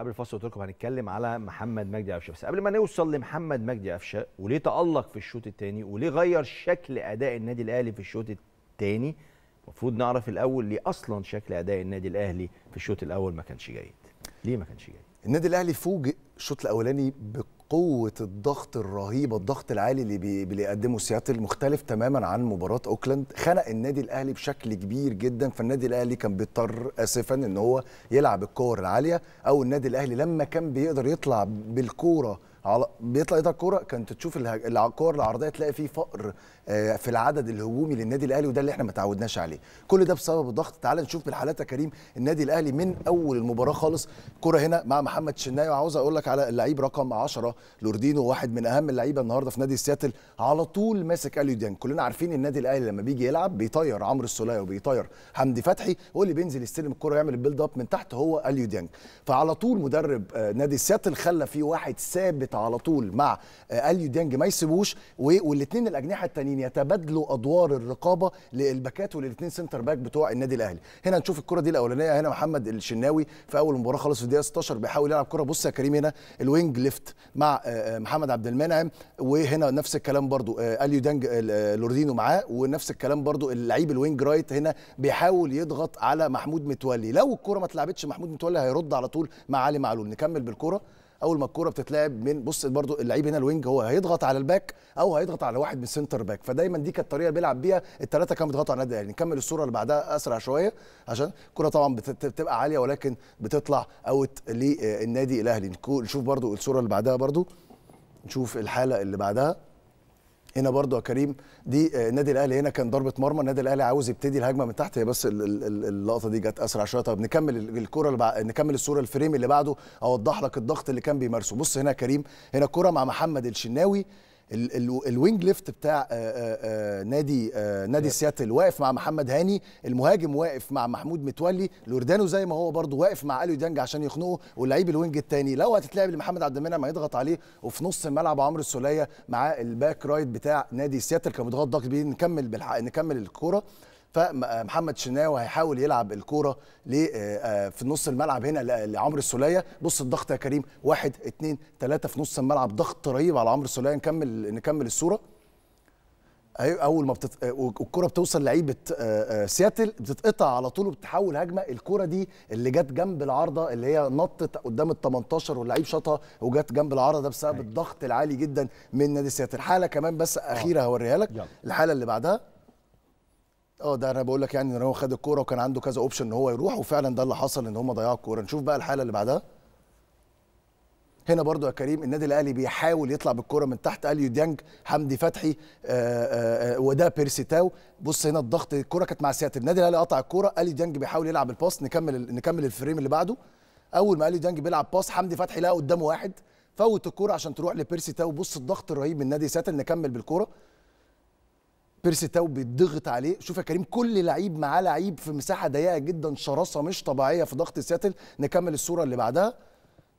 قبل الفاصل قلت لكم هنتكلم على محمد مجدي قفشه بس قبل ما نوصل لمحمد مجدي قفشه وليه تالق في الشوط الثاني وليه غير شكل اداء النادي الاهلي في الشوط الثاني المفروض نعرف الاول ليه اصلا شكل اداء النادي الاهلي في الشوط الاول ما كانش جيد ليه ما كانش جاي النادي الاهلي فوجئ الشوط الاولاني بقوه الضغط الرهيبه الضغط العالي اللي بيقدمه سياتل مختلف تماما عن مباراه اوكلاند خنق النادي الاهلي بشكل كبير جدا فالنادي الاهلي كان بيضطر اسفا ان هو يلعب الكور العاليه او النادي الاهلي لما كان بيقدر يطلع بالكوره على بيطلع يضرب كوره كانت تشوف الكور العرضيه تلاقي فيه فقر آه، في العدد الهجومي للنادي الاهلي وده اللي احنا ما تعودناش عليه كل ده بسبب الضغط تعال نشوف بالحالات يا كريم النادي الاهلي من اول المباراه خالص كره هنا مع محمد شناوي وعاوز اقول لك على اللعيب رقم 10 لوردينو واحد من اهم اللعيبه النهارده في نادي سياتل على طول ماسك اليو ديانج كلنا عارفين النادي الاهلي لما بيجي يلعب بيطير عمرو السوليه وبيطير حمدي فتحي هو اللي بينزل يستلم الكره يعمل البيلد اب من تحت هو اليو ديانج فعلى طول مدرب آه، نادي سياتل خلى فيه واحد ثابت على طول مع آه، اليو ديانج ما يسيبوش والاثنين الاجنحه التانيين يتبادلوا ادوار الرقابه للباكات والاثنين سنتر باك بتوع النادي الاهلي هنا نشوف الكره دي الاولانيه هنا محمد الشناوي في اول مباراه خلص في الدقيقه 16 بيحاول يلعب كره بص يا كريم هنا الوينج ليفت مع آه، آه، محمد عبد المنعم وهنا نفس الكلام برضو اليو دانج لوردينو معاه ونفس الكلام برضو اللعيب الوينج رايت هنا بيحاول يضغط على محمود متولي لو الكره ما اتلعبتش محمود متولي هيرد على طول مع علي معلول نكمل بالكره اول ما الكوره بتتلعب من بص برضو اللعيب هنا الوينج هو هيضغط على الباك او هيضغط على واحد من سنتر باك فدايما دي كانت الطريقه اللي بيلعب بيها الثلاثه كانوا بيضغطوا على النادي الاهلي نكمل الصوره اللي بعدها اسرع شويه عشان الكوره طبعا بتبقى عاليه ولكن بتطلع اوت للنادي الاهلي نشوف برضو الصوره اللي بعدها برضو نشوف الحاله اللي بعدها هنا برضو يا كريم دي آه، النادي الاهلي هنا كان ضربه مرمى النادي الاهلي عاوز يبتدي الهجمه من تحت هي بس اللقطه دي جت اسرع شويه طب نكمل الكره اللي بع... نكمل الصوره الفريم اللي بعده اوضح لك الضغط اللي كان بيمارسه بص هنا يا كريم هنا كره مع محمد الشناوي الوينج ليفت بتاع آآ آه، آآ آه، آه، نادي آآ نادي سياتل واقف مع محمد هاني المهاجم واقف مع محمود متولي لوردانو زي ما هو برضه واقف مع اليو ديانج عشان يخنقه واللعيب الوينج الثاني لو هتتلعب لمحمد عبد المنعم هيضغط عليه وفي نص الملعب عمرو السوليه مع الباك رايت بتاع نادي سياتل كان متغطى ضغط بيه نكمل نكمل الكوره فمحمد شناوي هيحاول يلعب الكوره آه، آه، في نص الملعب هنا لعمرو السوليه بص الضغط يا كريم واحد اثنين ثلاثه في نص الملعب ضغط رهيب على عمرو السوليه نكمل نكمل الصوره اول ما بتت... آه، الكره بتوصل لعيبه سياتل بتتقطع على طول وبتحول هجمه الكره دي اللي جت جنب العارضه اللي هي نطت قدام ال 18 واللعيب شاطها وجت جنب العارضه ده بسبب أيوة. الضغط العالي جدا من نادي سياتل حاله كمان بس اخيره هوريها لك الحاله اللي بعدها اه ده انا بقول لك يعني ان هو خد الكوره وكان عنده كذا اوبشن ان هو يروح وفعلا ده اللي حصل ان هم ضيعوا الكوره نشوف بقى الحاله اللي بعدها هنا برضو يا كريم النادي الاهلي بيحاول يطلع بالكوره من تحت اليو ديانج حمدي فتحي آآ آه، آآ آه، آه، وده بيرسي تاو بص هنا الضغط الكوره كانت مع سياتل النادي الاهلي قطع الكوره اليو ديانج بيحاول يلعب الباس نكمل نكمل الفريم اللي بعده اول ما اليو ديانج بيلعب باس حمدي فتحي لقى قدامه واحد فوت الكوره عشان تروح لبيرسي تاو بص الضغط الرهيب من نادي سياتل نكمل بالكوره بيرسي تاو بيتضغط عليه شوف يا كريم كل لعيب معاه لعيب في مساحه ضيقه جدا شراسه مش طبيعيه في ضغط سياتل نكمل الصوره اللي بعدها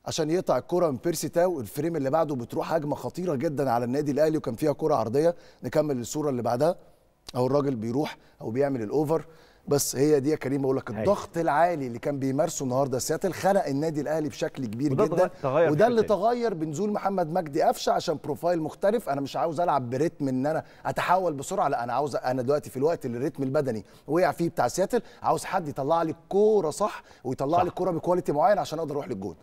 عشان يقطع الكره من بيرسي تاو الفريم اللي بعده بتروح هجمه خطيره جدا على النادي الاهلي وكان فيها كره عرضيه نكمل الصوره اللي بعدها او الراجل بيروح او بيعمل الاوفر بس هي دي يا كريم بقول لك الضغط العالي اللي كان بيمارسه النهارده سيادة خلق النادي الاهلي بشكل كبير وده جدا تغير وده اللي تغير بنزول محمد مجدي قفشه عشان بروفايل مختلف انا مش عاوز العب برتم ان انا اتحول بسرعه لا انا عاوز انا دلوقتي في الوقت اللي الريتم البدني وقع فيه بتاع سياتل عاوز حد يطلع لي الكوره صح ويطلع صح. لي الكوره بكواليتي معين عشان اقدر اروح للجون